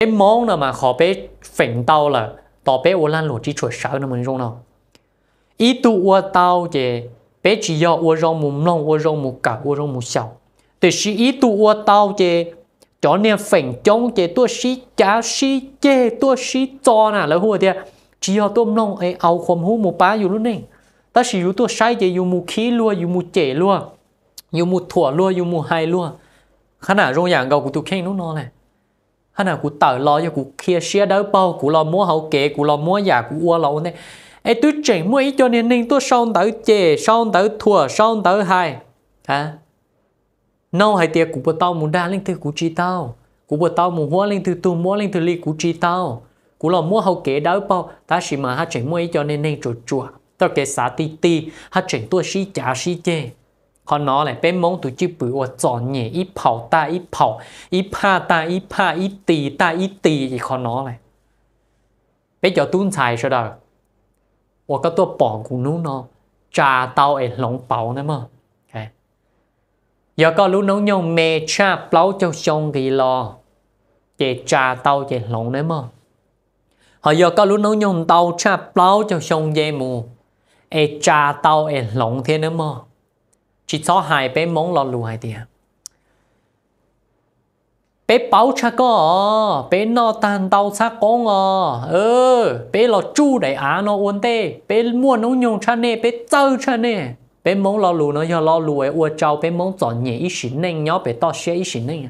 cái món nào mà họ bé phèn tao là tao bé ô lan lộ chỉ chuẩn sợ nó mình rong nào ý tu ô tao thì bé chỉ do ô rong mồm long ô rong mồm cả ô rong mồm sầu thì sĩ ý tu ô tao thì cho nên phèn chống thì tôi sĩ chả sĩ chê tôi sĩ cho nè là hùa thì à. chỉ do tôi long ấy ao khom hú mù bá dù lúc này ta sĩ dù tôi sai thì dù mù khí luôn dù mù chè luôn dù mù thua luôn dù mù hay luôn khả năng rong dạng gạo của tôi khen nó nó này hay nào cụ tự lo cho cụ kia xe đỡ bao cụ lo mua hậu kệ cụ lo mua nhà cụ uo lâu này ấy tôi chỉnh mua ý cho nên nên tôi xong tới chè xong tới thua xong tới hai à nâu hay tiệc cụ bữa tao muốn đa lên từ cụ chi tao cụ bữa tao muốn hoa lên từ tu mua lên từ ly cụ chi tao cụ lo mua hậu kệ đỡ bao ta chỉ mà ha chỉnh mua ý cho nên nên chuột chuột tao kệ xả ti ti ha chỉnh tôi xí chả xí chè họ nói là bên mong tụi chữ bự và chọn nhẹ ít 跑大一跑一怕大一怕一 tỷ ta ít tỷ thì họ nói này bây giờ tuân xài sao đâu và các tôi bỏ cũng nú nó trà tao ấy lỏng bảo nữa mà okay. có lúc nấu nhau mẹ cha báo cho xong thì lo chị trà tao chị lỏng nữa mà họ giờ có lúc nấu nhau tao cha báo cho xong dây mù e trà tao e lỏng thế nữa mà chỉ cho hai bé mong lo lù hai tiền bé bảo cha có bé nó tan đau xác con à ừ bé lo chu để á nó uốn tê bé mua nó nhung cha nè bé chơi cha nè bé mong lo lù nó cho lo lù ấy uốn trâu bé mong chọn nhẹ ít xỉn nè, nhó bé to xe ít xỉn nè.